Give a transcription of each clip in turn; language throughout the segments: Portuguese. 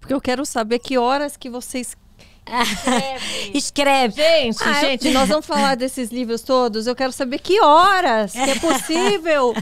Porque eu quero saber que horas que vocês Escreve. Escreve. Gente, ah, gente, eu... nós vamos falar desses livros todos. Eu quero saber que horas que é possível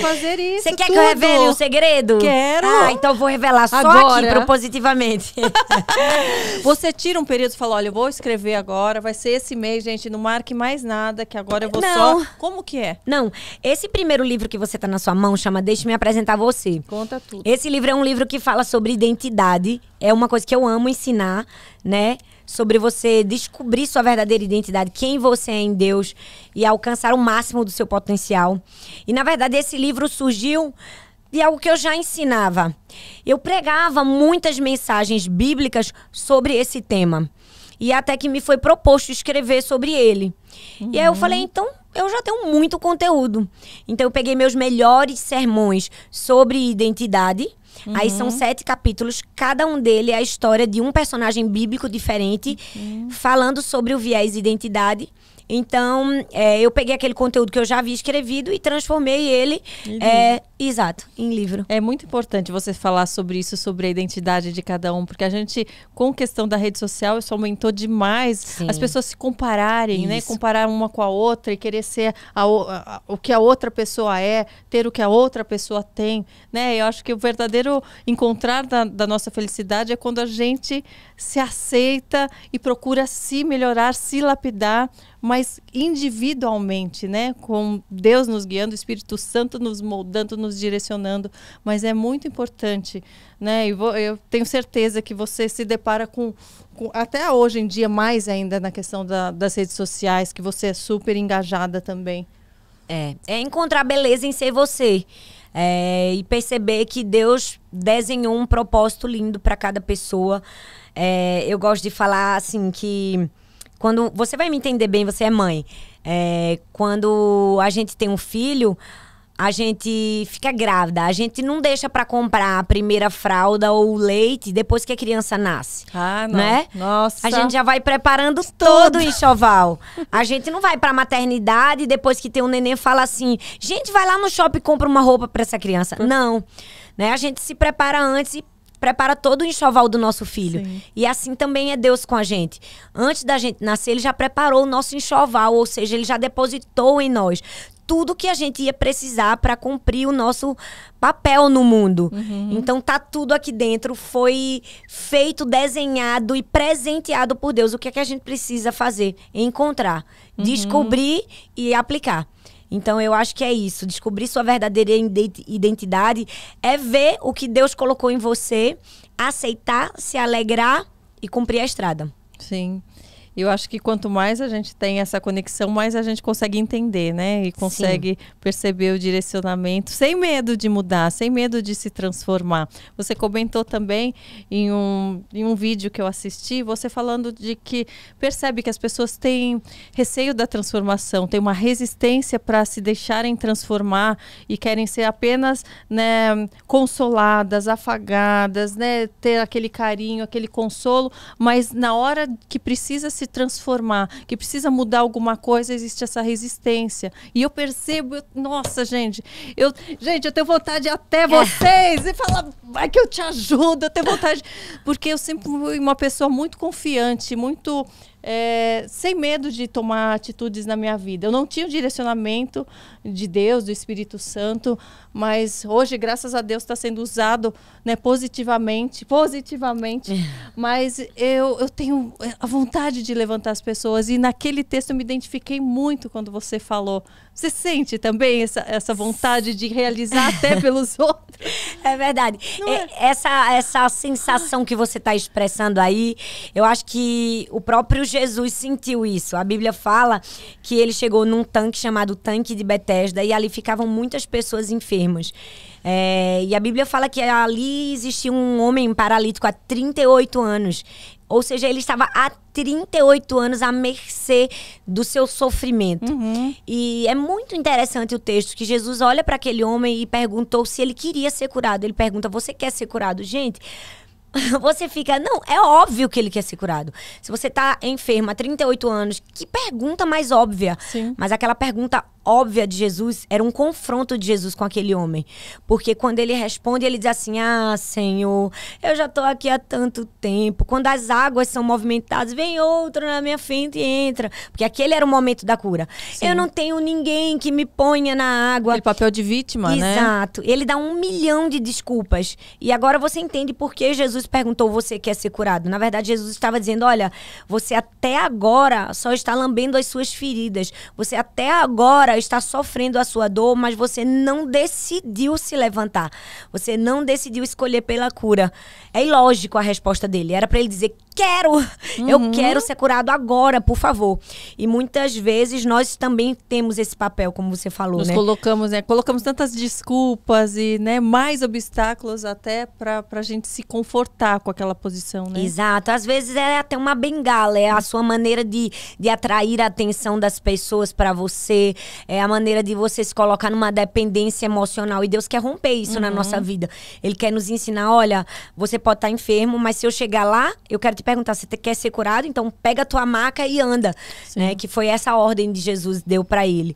fazer isso. Você quer tudo. que eu revele o um segredo? Quero. Ah, então vou revelar só agora. aqui, propositivamente. Você tira um período e fala: olha, eu vou escrever agora, vai ser esse mês, gente, não marque mais nada, que agora eu vou não. só. Como que é? Não. Esse primeiro livro que você tá na sua mão chama Deixe-me apresentar você. Conta tudo. Esse livro é um livro que fala sobre identidade. É uma coisa que eu amo ensinar, né? sobre você descobrir sua verdadeira identidade, quem você é em Deus e alcançar o máximo do seu potencial. E na verdade esse livro surgiu de algo que eu já ensinava. Eu pregava muitas mensagens bíblicas sobre esse tema. E até que me foi proposto escrever sobre ele. Uhum. E aí eu uhum. falei, então eu já tenho muito conteúdo. Então eu peguei meus melhores sermões sobre identidade Uhum. Aí são uhum. sete capítulos, cada um dele é a história de um personagem bíblico diferente, uhum. falando sobre o viés de identidade. Então, é, eu peguei aquele conteúdo que eu já havia escrevido e transformei ele uhum. é, Exato, em livro. É muito importante você falar sobre isso, sobre a identidade de cada um, porque a gente, com questão da rede social, isso aumentou demais. Sim. As pessoas se compararem, né? isso. né? Comparar uma com a outra e querer ser a, a, a, o que a outra pessoa é, ter o que a outra pessoa tem, né? Eu acho que o verdadeiro encontrar da, da nossa felicidade é quando a gente se aceita e procura se melhorar, se lapidar, mas individualmente, né? Com Deus nos guiando, o Espírito Santo nos moldando, nos nos direcionando, mas é muito importante, né? E vou, eu tenho certeza que você se depara com, com, até hoje em dia mais ainda na questão da, das redes sociais, que você é super engajada também. É, é encontrar beleza em ser você. É, e perceber que Deus desenhou um propósito lindo para cada pessoa. É, eu gosto de falar assim que quando você vai me entender bem, você é mãe. É, quando a gente tem um filho, a gente fica grávida, a gente não deixa para comprar a primeira fralda ou leite depois que a criança nasce. Ah, não. Né? Nossa. A gente já vai preparando todo o enxoval. a gente não vai para maternidade depois que tem um neném fala assim: "Gente, vai lá no shopping e compra uma roupa para essa criança". Não. Né? A gente se prepara antes e prepara todo o enxoval do nosso filho. Sim. E assim também é Deus com a gente. Antes da gente nascer, ele já preparou o nosso enxoval, ou seja, ele já depositou em nós tudo que a gente ia precisar para cumprir o nosso papel no mundo. Uhum. Então tá tudo aqui dentro, foi feito, desenhado e presenteado por Deus. O que é que a gente precisa fazer? Encontrar, uhum. descobrir e aplicar. Então eu acho que é isso. Descobrir sua verdadeira identidade é ver o que Deus colocou em você, aceitar, se alegrar e cumprir a estrada. Sim eu acho que quanto mais a gente tem essa conexão, mais a gente consegue entender, né? E consegue Sim. perceber o direcionamento sem medo de mudar, sem medo de se transformar. Você comentou também em um, em um vídeo que eu assisti, você falando de que percebe que as pessoas têm receio da transformação, têm uma resistência para se deixarem transformar e querem ser apenas né, consoladas, afagadas, né? Ter aquele carinho, aquele consolo, mas na hora que precisa se se transformar, que precisa mudar alguma coisa, existe essa resistência. E eu percebo, eu, nossa, gente, eu, gente, eu tenho vontade até é. vocês é. e falar, vai que eu te ajudo, eu tenho vontade, porque eu sempre fui uma pessoa muito confiante, muito é, sem medo de tomar atitudes na minha vida. Eu não tinha o direcionamento de Deus, do Espírito Santo, mas hoje, graças a Deus, está sendo usado né, positivamente, positivamente. É. mas eu, eu tenho a vontade de levantar as pessoas e naquele texto eu me identifiquei muito quando você falou. Você sente também essa, essa vontade de realizar até pelos outros? É verdade. É, é? Essa, essa sensação que você está expressando aí, eu acho que o próprio Jesus sentiu isso. A Bíblia fala que ele chegou num tanque chamado Tanque de Betesda e ali ficavam muitas pessoas enfermas. É, e a Bíblia fala que ali existia um homem paralítico há 38 anos. Ou seja, ele estava há 38 anos à mercê do seu sofrimento. Uhum. E é muito interessante o texto que Jesus olha para aquele homem e perguntou se ele queria ser curado. Ele pergunta: Você quer ser curado? Gente, você fica, não, é óbvio que ele quer ser curado. Se você tá enfermo há 38 anos, que pergunta mais óbvia. Sim. Mas aquela pergunta óbvia de Jesus era um confronto de Jesus com aquele homem. Porque quando ele responde, ele diz assim: Ah, Senhor, eu já tô aqui há tanto tempo. Quando as águas são movimentadas, vem outro na minha frente e entra. Porque aquele era o momento da cura. Sim. Eu não tenho ninguém que me ponha na água. Aquele papel de vítima, Exato. né? Exato. Ele dá um milhão de desculpas. E agora você entende por que Jesus Jesus perguntou: Você quer ser curado? Na verdade, Jesus estava dizendo: Olha, você até agora só está lambendo as suas feridas. Você até agora está sofrendo a sua dor, mas você não decidiu se levantar. Você não decidiu escolher pela cura. É ilógico a resposta dele. Era para ele dizer: quero, uhum. eu quero ser curado agora, por favor. E muitas vezes nós também temos esse papel, como você falou, Nos né? colocamos, né? Colocamos tantas desculpas e, né, mais obstáculos até para a gente se confortar com aquela posição, né? Exato. Às vezes é até uma bengala, é a sua maneira de, de atrair a atenção das pessoas para você, é a maneira de você se colocar numa dependência emocional e Deus quer romper isso uhum. na nossa vida. Ele quer nos ensinar, olha, você pode estar tá enfermo, mas se eu chegar lá, eu quero te perguntar se quer ser curado, então pega a tua maca e anda, né? Que foi essa ordem de Jesus deu para ele.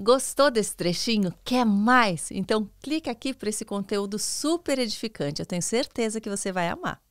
Gostou desse trechinho? Quer mais? Então clica aqui para esse conteúdo super edificante. Eu tenho certeza que você vai amar.